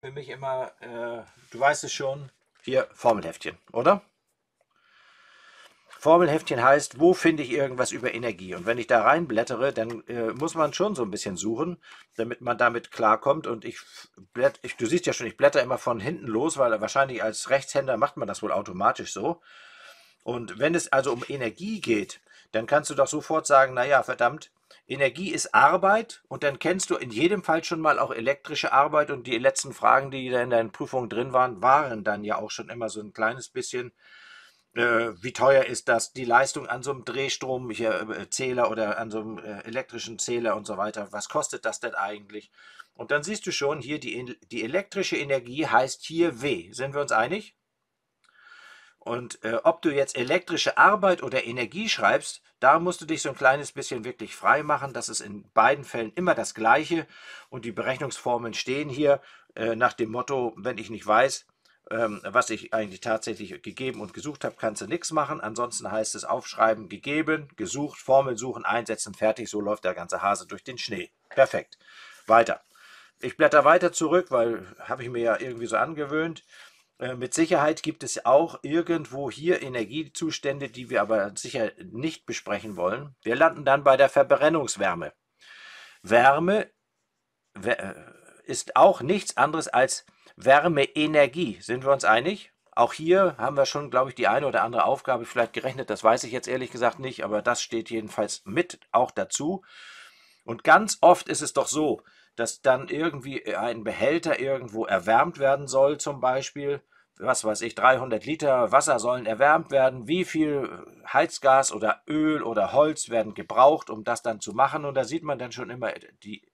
für mich immer, äh, du weißt es schon, hier Formelheftchen, oder? Formelheftchen heißt, wo finde ich irgendwas über Energie? Und wenn ich da reinblättere, dann äh, muss man schon so ein bisschen suchen, damit man damit klarkommt. Und ich, blätt, ich, du siehst ja schon, ich blätter immer von hinten los, weil wahrscheinlich als Rechtshänder macht man das wohl automatisch so. Und wenn es also um Energie geht, dann kannst du doch sofort sagen, naja, verdammt, Energie ist Arbeit und dann kennst du in jedem Fall schon mal auch elektrische Arbeit und die letzten Fragen, die da in deinen Prüfungen drin waren, waren dann ja auch schon immer so ein kleines bisschen, äh, wie teuer ist das, die Leistung an so einem Drehstromzähler äh, oder an so einem äh, elektrischen Zähler und so weiter, was kostet das denn eigentlich? Und dann siehst du schon hier, die, die elektrische Energie heißt hier W. Sind wir uns einig? Und äh, ob du jetzt elektrische Arbeit oder Energie schreibst, da musst du dich so ein kleines bisschen wirklich frei machen. Das ist in beiden Fällen immer das Gleiche. Und die Berechnungsformeln stehen hier äh, nach dem Motto, wenn ich nicht weiß, ähm, was ich eigentlich tatsächlich gegeben und gesucht habe, kannst du nichts machen. Ansonsten heißt es aufschreiben, gegeben, gesucht, Formeln suchen, einsetzen, fertig. So läuft der ganze Hase durch den Schnee. Perfekt. Weiter. Ich blätter weiter zurück, weil habe ich mir ja irgendwie so angewöhnt. Äh, mit Sicherheit gibt es auch irgendwo hier Energiezustände, die wir aber sicher nicht besprechen wollen. Wir landen dann bei der Verbrennungswärme. Wärme äh, ist auch nichts anderes als Wärmeenergie. Sind wir uns einig? Auch hier haben wir schon, glaube ich, die eine oder andere Aufgabe vielleicht gerechnet. Das weiß ich jetzt ehrlich gesagt nicht, aber das steht jedenfalls mit auch dazu. Und ganz oft ist es doch so, dass dann irgendwie äh, ein Behälter irgendwo erwärmt werden soll, zum Beispiel, was weiß ich, 300 Liter Wasser sollen erwärmt werden, wie viel äh, Heizgas oder Öl oder Holz werden gebraucht, um das dann zu machen. Und da sieht man dann schon immer, äh, die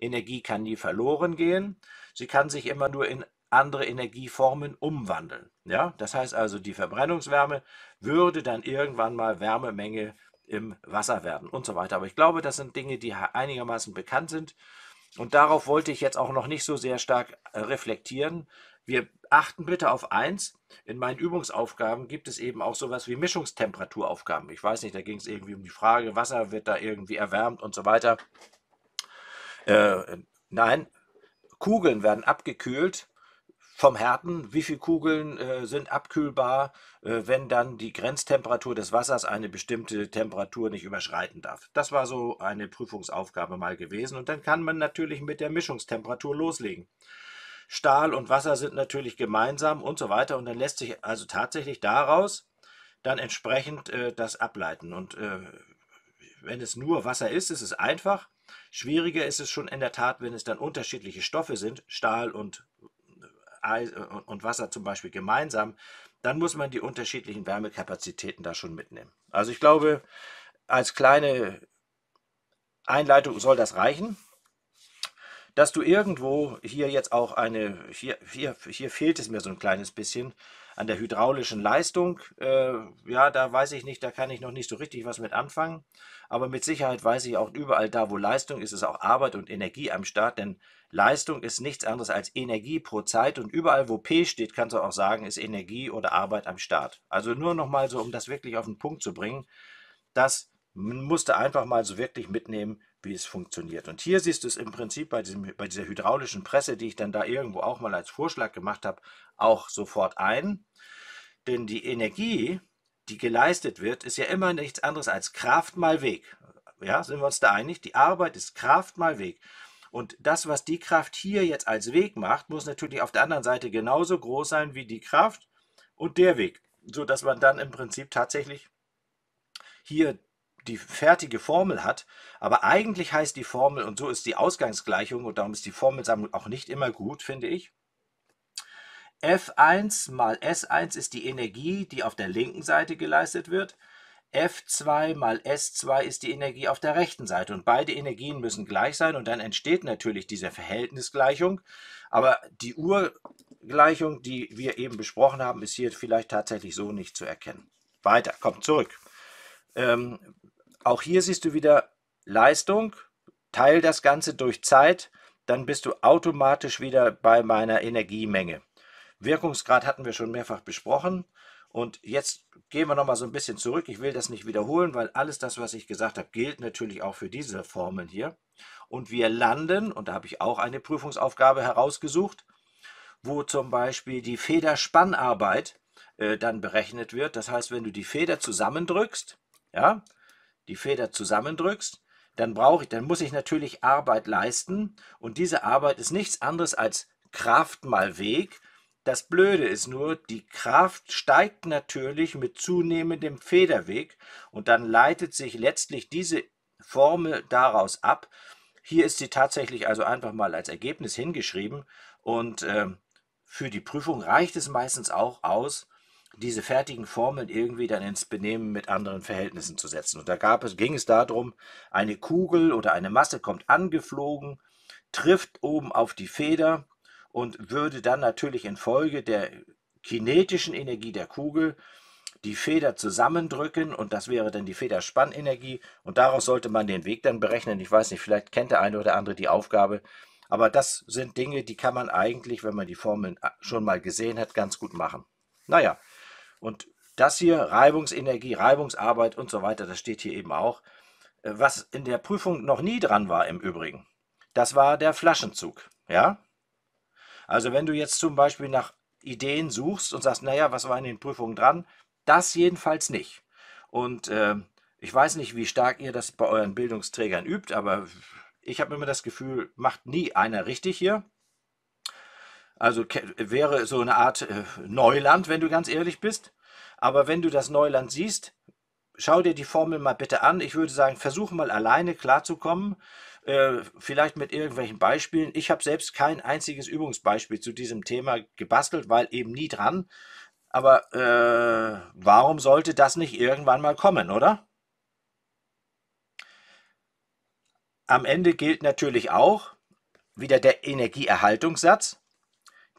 Energie kann nie verloren gehen. Sie kann sich immer nur in andere Energieformen umwandeln. Ja, das heißt also, die Verbrennungswärme würde dann irgendwann mal Wärmemenge im Wasser werden und so weiter. Aber ich glaube, das sind Dinge, die einigermaßen bekannt sind. Und darauf wollte ich jetzt auch noch nicht so sehr stark äh, reflektieren. Wir achten bitte auf eins. In meinen Übungsaufgaben gibt es eben auch sowas wie Mischungstemperaturaufgaben. Ich weiß nicht, da ging es irgendwie um die Frage, Wasser wird da irgendwie erwärmt und so weiter. Äh, nein, Kugeln werden abgekühlt vom Härten, wie viele Kugeln äh, sind abkühlbar, äh, wenn dann die Grenztemperatur des Wassers eine bestimmte Temperatur nicht überschreiten darf. Das war so eine Prüfungsaufgabe mal gewesen und dann kann man natürlich mit der Mischungstemperatur loslegen. Stahl und Wasser sind natürlich gemeinsam und so weiter und dann lässt sich also tatsächlich daraus dann entsprechend äh, das ableiten und äh, wenn es nur Wasser ist, ist es einfach. Schwieriger ist es schon in der Tat, wenn es dann unterschiedliche Stoffe sind, Stahl und äh, und Wasser zum Beispiel gemeinsam, dann muss man die unterschiedlichen Wärmekapazitäten da schon mitnehmen. Also ich glaube, als kleine Einleitung soll das reichen. Dass du irgendwo hier jetzt auch eine, hier, hier, hier fehlt es mir so ein kleines bisschen, an der hydraulischen Leistung, äh, ja, da weiß ich nicht, da kann ich noch nicht so richtig was mit anfangen. Aber mit Sicherheit weiß ich auch, überall da, wo Leistung ist, ist auch Arbeit und Energie am Start, denn Leistung ist nichts anderes als Energie pro Zeit und überall, wo P steht, kannst du auch sagen, ist Energie oder Arbeit am Start. Also nur nochmal so, um das wirklich auf den Punkt zu bringen, das musste einfach mal so wirklich mitnehmen, wie es funktioniert. Und hier siehst du es im Prinzip bei, diesem, bei dieser hydraulischen Presse, die ich dann da irgendwo auch mal als Vorschlag gemacht habe, auch sofort ein. Denn die Energie, die geleistet wird, ist ja immer nichts anderes als Kraft mal Weg. Ja, sind wir uns da einig? Die Arbeit ist Kraft mal Weg. Und das, was die Kraft hier jetzt als Weg macht, muss natürlich auf der anderen Seite genauso groß sein wie die Kraft und der Weg, sodass man dann im Prinzip tatsächlich hier die fertige Formel hat, aber eigentlich heißt die Formel, und so ist die Ausgangsgleichung, und darum ist die Formelsammlung auch nicht immer gut, finde ich, F1 mal S1 ist die Energie, die auf der linken Seite geleistet wird, F2 mal S2 ist die Energie auf der rechten Seite und beide Energien müssen gleich sein und dann entsteht natürlich diese Verhältnisgleichung. Aber die Urgleichung, die wir eben besprochen haben, ist hier vielleicht tatsächlich so nicht zu erkennen. Weiter, kommt zurück. Ähm, auch hier siehst du wieder Leistung, teil das Ganze durch Zeit, dann bist du automatisch wieder bei meiner Energiemenge. Wirkungsgrad hatten wir schon mehrfach besprochen. Und jetzt gehen wir nochmal so ein bisschen zurück. Ich will das nicht wiederholen, weil alles das, was ich gesagt habe, gilt natürlich auch für diese Formeln hier. Und wir landen, und da habe ich auch eine Prüfungsaufgabe herausgesucht, wo zum Beispiel die Federspannarbeit äh, dann berechnet wird. Das heißt, wenn du die Feder zusammendrückst, ja, die Feder zusammendrückst, dann brauche ich, dann muss ich natürlich Arbeit leisten und diese Arbeit ist nichts anderes als Kraft mal Weg. Das Blöde ist nur, die Kraft steigt natürlich mit zunehmendem Federweg und dann leitet sich letztlich diese Formel daraus ab. Hier ist sie tatsächlich also einfach mal als Ergebnis hingeschrieben und äh, für die Prüfung reicht es meistens auch aus, diese fertigen Formeln irgendwie dann ins Benehmen mit anderen Verhältnissen zu setzen. Und da gab es, ging es darum, eine Kugel oder eine Masse kommt angeflogen, trifft oben auf die Feder und würde dann natürlich infolge der kinetischen Energie der Kugel die Feder zusammendrücken und das wäre dann die Federspannenergie und daraus sollte man den Weg dann berechnen. Ich weiß nicht, vielleicht kennt der eine oder andere die Aufgabe, aber das sind Dinge, die kann man eigentlich, wenn man die Formeln äh, schon mal gesehen hat, ganz gut machen. Naja, und das hier, Reibungsenergie, Reibungsarbeit und so weiter, das steht hier eben auch. Äh, was in der Prüfung noch nie dran war im Übrigen, das war der Flaschenzug. Ja? Also wenn du jetzt zum Beispiel nach Ideen suchst und sagst, naja, was war in den Prüfungen dran? Das jedenfalls nicht. Und äh, ich weiß nicht, wie stark ihr das bei euren Bildungsträgern übt, aber ich habe immer das Gefühl, macht nie einer richtig hier. Also wäre so eine Art äh, Neuland, wenn du ganz ehrlich bist. Aber wenn du das Neuland siehst, schau dir die Formel mal bitte an. Ich würde sagen, versuch mal alleine klarzukommen, äh, vielleicht mit irgendwelchen Beispielen. Ich habe selbst kein einziges Übungsbeispiel zu diesem Thema gebastelt, weil eben nie dran. Aber äh, warum sollte das nicht irgendwann mal kommen, oder? Am Ende gilt natürlich auch wieder der Energieerhaltungssatz.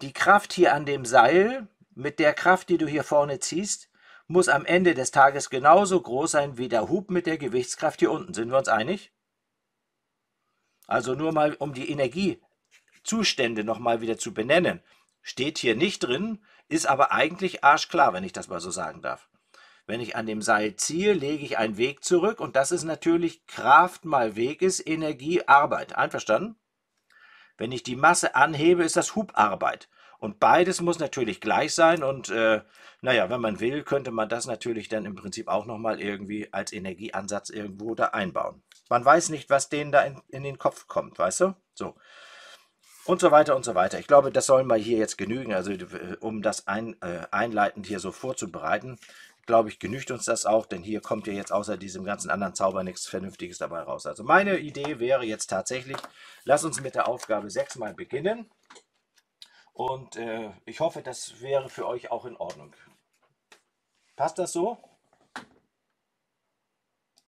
Die Kraft hier an dem Seil mit der Kraft, die du hier vorne ziehst, muss am Ende des Tages genauso groß sein wie der Hub mit der Gewichtskraft hier unten. Sind wir uns einig? Also nur mal, um die Energiezustände nochmal wieder zu benennen. Steht hier nicht drin, ist aber eigentlich arschklar, wenn ich das mal so sagen darf. Wenn ich an dem Seil ziehe, lege ich einen Weg zurück und das ist natürlich Kraft mal Weg ist Energie Arbeit. Einverstanden? Wenn ich die Masse anhebe, ist das Hubarbeit. Und beides muss natürlich gleich sein. Und äh, naja, wenn man will, könnte man das natürlich dann im Prinzip auch nochmal irgendwie als Energieansatz irgendwo da einbauen. Man weiß nicht, was denen da in, in, den Kopf kommt, weißt du? So. Und so weiter und so weiter. Ich glaube, das soll mal hier jetzt genügen, also äh, um das ein, äh, einleitend hier so vorzubereiten glaube ich, genügt uns das auch, denn hier kommt ja jetzt außer diesem ganzen anderen Zauber nichts Vernünftiges dabei raus. Also meine Idee wäre jetzt tatsächlich, lass uns mit der Aufgabe 6 mal beginnen. Und äh, ich hoffe, das wäre für euch auch in Ordnung. Passt das so?